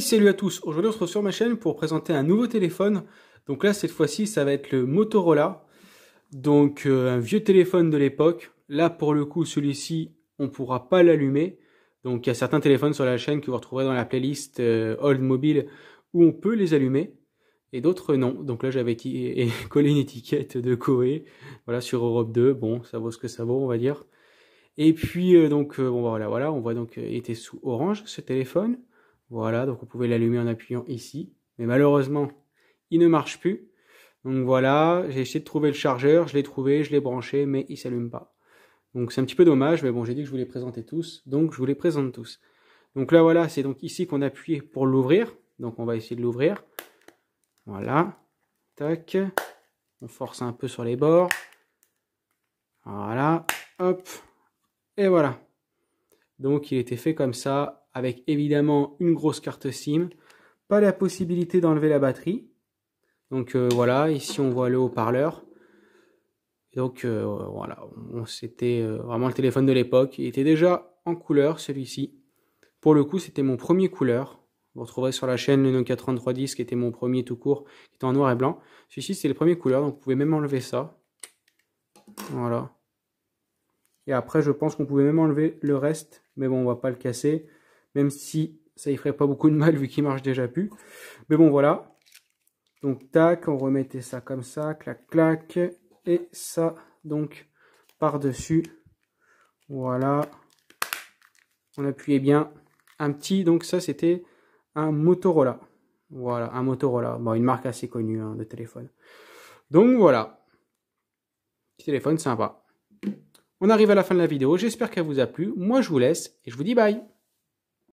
salut à tous Aujourd'hui, on se retrouve sur ma chaîne pour présenter un nouveau téléphone. Donc là, cette fois-ci, ça va être le Motorola. Donc, euh, un vieux téléphone de l'époque. Là, pour le coup, celui-ci, on pourra pas l'allumer. Donc, il y a certains téléphones sur la chaîne que vous retrouverez dans la playlist euh, Old Mobile où on peut les allumer. Et d'autres, non. Donc là, j'avais collé une étiquette de Corée. Voilà, sur Europe 2. Bon, ça vaut ce que ça vaut, on va dire. Et puis, euh, donc, voilà, voilà. On voit donc, était sous orange, ce téléphone. Voilà, donc vous pouvez l'allumer en appuyant ici. Mais malheureusement, il ne marche plus. Donc voilà, j'ai essayé de trouver le chargeur, je l'ai trouvé, je l'ai branché, mais il s'allume pas. Donc c'est un petit peu dommage, mais bon, j'ai dit que je vous les présentais tous, donc je vous les présente tous. Donc là, voilà, c'est donc ici qu'on appuie pour l'ouvrir. Donc on va essayer de l'ouvrir. Voilà. Tac. On force un peu sur les bords. Voilà. Hop. Et voilà. Donc il était fait comme ça, avec évidemment une grosse carte SIM, pas la possibilité d'enlever la batterie. Donc euh, voilà, ici on voit le haut-parleur. Donc euh, voilà, c'était euh, vraiment le téléphone de l'époque. Il était déjà en couleur celui-ci. Pour le coup, c'était mon premier couleur. Vous retrouverez sur la chaîne le Nokia 3310 qui était mon premier tout court, qui était en noir et blanc. Celui-ci, c'est le premier couleur, donc vous pouvez même enlever ça. Voilà. Et après, je pense qu'on pouvait même enlever le reste. Mais bon, on va pas le casser. Même si ça y ferait pas beaucoup de mal vu qu'il marche déjà plus. Mais bon, voilà. Donc, tac, on remettait ça comme ça. Clac, clac. Et ça, donc, par-dessus. Voilà. On appuyait bien. Un petit, donc ça, c'était un Motorola. Voilà, un Motorola. Bon, une marque assez connue hein, de téléphone. Donc, voilà. Petit téléphone sympa. On arrive à la fin de la vidéo, j'espère qu'elle vous a plu. Moi je vous laisse et je vous dis bye